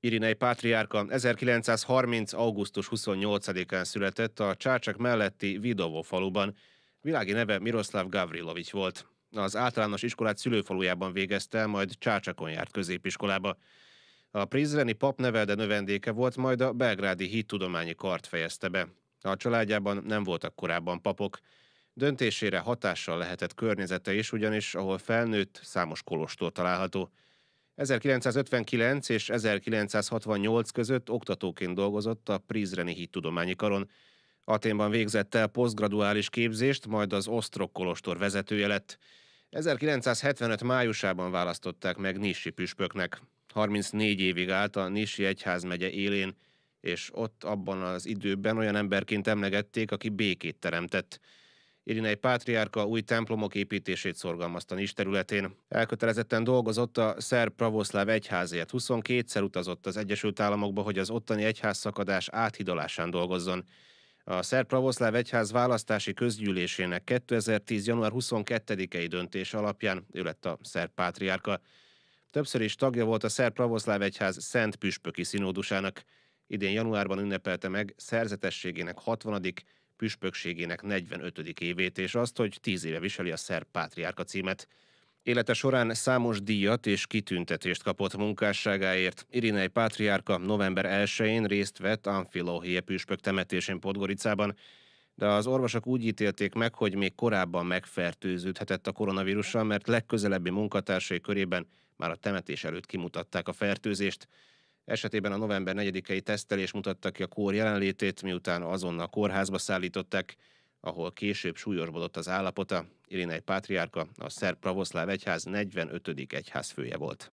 Irinei Pátriárka 1930. augusztus 28-án született a Csácsak melletti Vidovó faluban. Világi neve Miroslav Gavrilovics volt. Az általános iskolát szülőfalujában végezte, majd Csácsakon járt középiskolába. A Prizreni pap nevelde növendéke volt, majd a belgrádi hittudományi kart fejezte be. A családjában nem voltak korábban papok. Döntésére hatással lehetett környezete is, ugyanis ahol felnőtt, számos kolostor található. 1959 és 1968 között oktatóként dolgozott a Prizreni tudományi Karon. Aténban végzett el posztgraduális képzést, majd az Osztrok Kolostor vezetője lett. 1975 májusában választották meg Nisi püspöknek. 34 évig állt a Nisi Egyházmegye élén, és ott abban az időben olyan emberként emlegették, aki békét teremtett. Irinei Pátriárka új templomok építését szorgalmazta is területén. Elkötelezetten dolgozott a szerb pravoszláv egyházért, 22-szer utazott az Egyesült Államokba, hogy az ottani egyház szakadás áthidalásán dolgozzon. A Szerb Pravoszláv Egyház választási közgyűlésének 2010. január 22-i döntés alapján ő lett a szerb pátriárka. Többször is tagja volt a Szerb Pravoszláv Egyház Szent Püspöki Színódusának. Idén januárban ünnepelte meg szerzetességének 60 püspökségének 45. évét, és azt, hogy 10 éve viseli a szerb pátriárka címet. Élete során számos díjat és kitüntetést kapott munkásságáért. Irinei Pátriárka november 1-én részt vett Amfilohie püspök temetésén Podgoricában, de az orvosok úgy ítélték meg, hogy még korábban megfertőződhetett a koronavírussal, mert legközelebbi munkatársai körében már a temetés előtt kimutatták a fertőzést esetében a november 4-i tesztelés mutatta ki a kór jelenlétét, miután azonnal kórházba szállították, ahol később súlyosbodott az állapota. Irinei Pátriárka, a szerb pravoszláv egyház 45. egyházfője volt.